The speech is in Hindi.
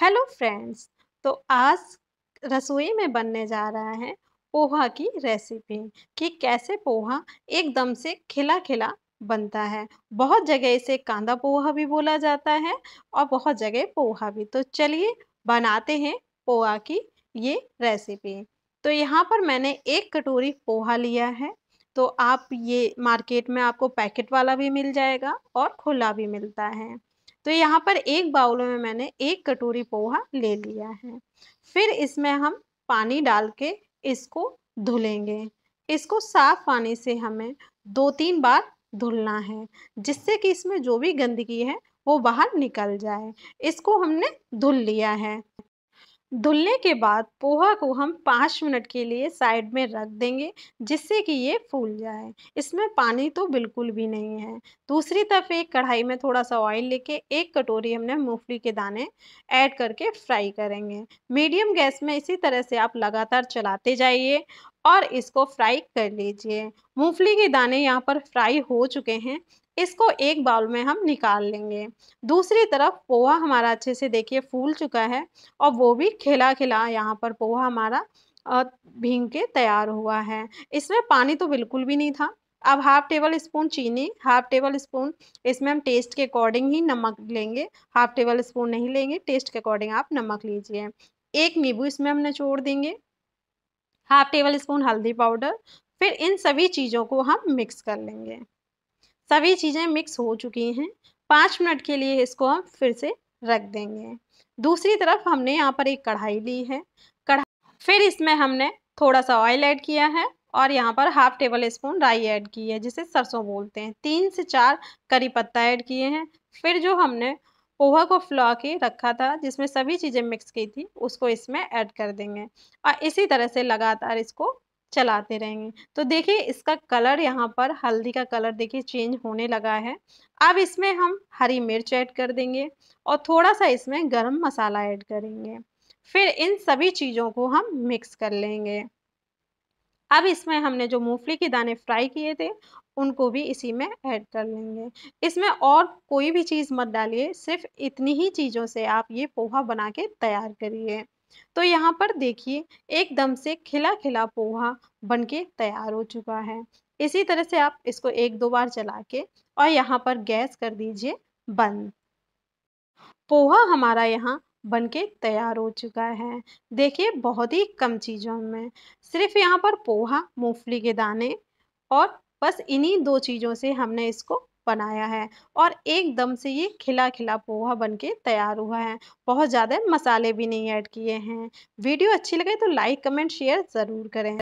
हेलो फ्रेंड्स तो आज रसोई में बनने जा रहा है पोहा की रेसिपी कि कैसे पोहा एकदम से खिला खिला बनता है बहुत जगह इसे कांदा पोहा भी बोला जाता है और बहुत जगह पोहा भी तो चलिए बनाते हैं पोहा की ये रेसिपी तो यहाँ पर मैंने एक कटोरी पोहा लिया है तो आप ये मार्केट में आपको पैकेट वाला भी मिल जाएगा और खुला भी मिलता है तो यहाँ पर एक बाउल में मैंने एक कटोरी पोहा ले लिया है फिर इसमें हम पानी डाल के इसको धुलेंगे इसको साफ पानी से हमें दो तीन बार धुलना है जिससे कि इसमें जो भी गंदगी है वो बाहर निकल जाए इसको हमने धुल लिया है धुलने के बाद पोहा को हम पाँच मिनट के लिए साइड में रख देंगे जिससे कि ये फूल जाए इसमें पानी तो बिल्कुल भी नहीं है दूसरी तरफ एक कढ़ाई में थोड़ा सा ऑयल लेके एक कटोरी हमने मूंगफली के दाने ऐड करके फ्राई करेंगे मीडियम गैस में इसी तरह से आप लगातार चलाते जाइए और इसको फ्राई कर लीजिए मूंगफली के दाने यहाँ पर फ्राई हो चुके हैं इसको एक बाउल में हम निकाल लेंगे दूसरी तरफ पोहा हमारा अच्छे से देखिए फूल चुका है और वो भी खिला खिला यहाँ पर पोहा हमारा भींग के तैयार हुआ है इसमें पानी तो बिल्कुल भी नहीं था अब हाफ टेबल स्पून चीनी हाफ टेबल स्पून इसमें हम टेस्ट के अकॉर्डिंग ही नमक लेंगे हाफ टेबल स्पून नहीं लेंगे टेस्ट के अकॉर्डिंग आप नमक लीजिए एक नींबू इसमें हम निचोड़ देंगे हाफ टेबल स्पून हल्दी पाउडर फिर इन सभी चीज़ों को हम मिक्स कर लेंगे सभी चीज़ें मिक्स हो चुकी हैं पाँच मिनट के लिए इसको हम फिर से रख देंगे दूसरी तरफ हमने यहाँ पर एक कढ़ाई ली है कढ़ाई फिर इसमें हमने थोड़ा सा ऑयल ऐड किया है और यहाँ पर हाफ टेबल स्पून राई ऐड की है जिसे सरसों बोलते हैं तीन से चार करी पत्ता ऐड किए हैं फिर जो हमने पोहा को फुला के रखा था जिसमें सभी चीज़ें मिक्स की थी उसको इसमें ऐड कर देंगे और इसी तरह से लगातार इसको चलाते रहेंगे तो देखिए इसका कलर यहाँ पर हल्दी का कलर देखिए चेंज होने लगा है अब इसमें हम हरी मिर्च ऐड कर देंगे और थोड़ा सा इसमें गरम मसाला ऐड करेंगे फिर इन सभी चीज़ों को हम मिक्स कर लेंगे अब इसमें हमने जो मूंगफली के दाने फ्राई किए थे उनको भी इसी में ऐड कर लेंगे इसमें और कोई भी चीज़ मत डालिए सिर्फ इतनी ही चीज़ों से आप ये पोहा बना के तैयार करिए तो यहाँ पर देखिए एकदम से खिला खिला पोहा बनके तैयार हो चुका है इसी तरह से आप इसको एक दो बार चला के और यहाँ पर गैस कर दीजिए बंद पोहा हमारा यहाँ बनके तैयार हो चुका है देखिए बहुत ही कम चीज़ों में सिर्फ यहाँ पर पोहा मूंगफली के दाने और बस इन्हीं दो चीज़ों से हमने इसको बनाया है और एकदम से ये खिला खिला पोहा बनके तैयार हुआ है बहुत ज़्यादा मसाले भी नहीं ऐड किए हैं वीडियो अच्छी लगे तो लाइक कमेंट शेयर ज़रूर करें